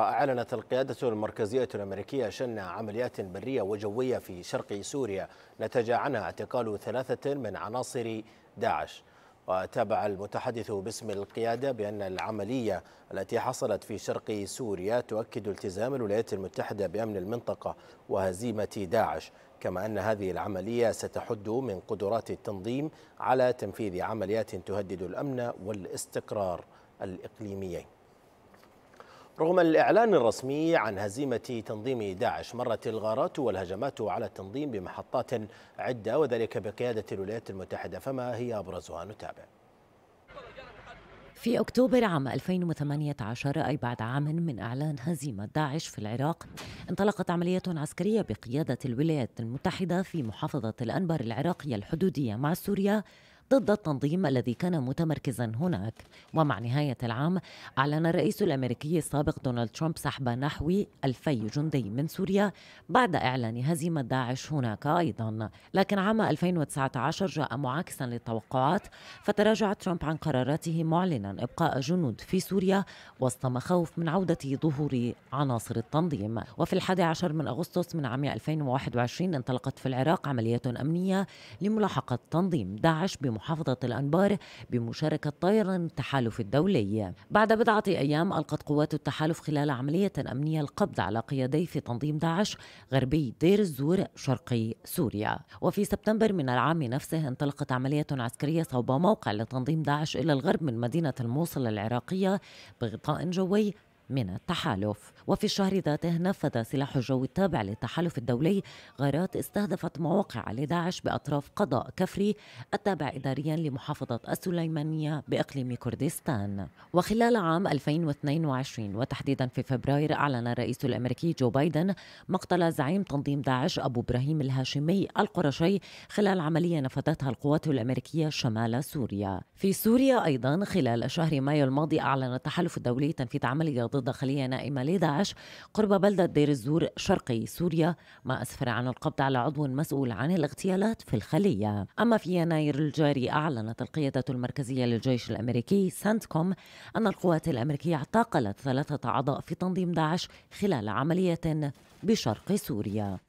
أعلنت القيادة المركزية الأمريكية شن عمليات برية وجوية في شرق سوريا نتج عنها اعتقال ثلاثة من عناصر داعش وتابع المتحدث باسم القيادة بأن العملية التي حصلت في شرق سوريا تؤكد التزام الولايات المتحدة بأمن المنطقة وهزيمة داعش كما أن هذه العملية ستحد من قدرات التنظيم على تنفيذ عمليات تهدد الأمن والاستقرار الإقليميين رغم الإعلان الرسمي عن هزيمة تنظيم داعش مرت الغارات والهجمات على التنظيم بمحطات عدة وذلك بقيادة الولايات المتحدة فما هي أبرزها نتابع في أكتوبر عام 2018 أي بعد عام من إعلان هزيمة داعش في العراق انطلقت عملية عسكرية بقيادة الولايات المتحدة في محافظة الأنبار العراقية الحدودية مع سوريا ضد التنظيم الذي كان متمركزا هناك ومع نهاية العام أعلن الرئيس الأمريكي السابق دونالد ترامب سحب نحو 2000 جندي من سوريا بعد إعلان هزيمة داعش هناك أيضا لكن عام 2019 جاء معاكسا للتوقعات فتراجع ترامب عن قراراته معلنا إبقاء جنود في سوريا وسط مخاوف من عودة ظهور عناصر التنظيم وفي الحادي عشر من أغسطس من عام 2021 انطلقت في العراق عمليات أمنية لملاحقة تنظيم داعش بم بمحافظة الأنبار بمشاركة طيران التحالف الدولي بعد بضعة أيام ألقت قوات التحالف خلال عملية أمنية القبض على قيادي في تنظيم داعش غربي دير الزور شرقي سوريا وفي سبتمبر من العام نفسه انطلقت عملية عسكرية صوب موقع لتنظيم داعش إلى الغرب من مدينة الموصل العراقية بغطاء جوي من التحالف وفي الشهر ذاته نفذ سلاح الجو التابع للتحالف الدولي غارات استهدفت مواقع لداعش بأطراف قضاء كفري التابع إداريا لمحافظة السليمانية بإقليم كردستان وخلال عام 2022 وتحديدا في فبراير أعلن الرئيس الأمريكي جو بايدن مقتل زعيم تنظيم داعش أبو إبراهيم الهاشمي القرشي خلال عملية نفذتها القوات الأمريكية شمال سوريا في سوريا أيضا خلال شهر مايو الماضي أعلن التحالف الدولي تنفيذ عملية ضد خلية نائمة لداعش قرب بلدة دير الزور شرقي سوريا ما أسفر عن القبض على عضو مسؤول عن الاغتيالات في الخلية أما في يناير الجاري أعلنت القيادة المركزية للجيش الأمريكي سانتكوم أن القوات الأمريكية اعتقلت ثلاثة أعضاء في تنظيم داعش خلال عملية بشرق سوريا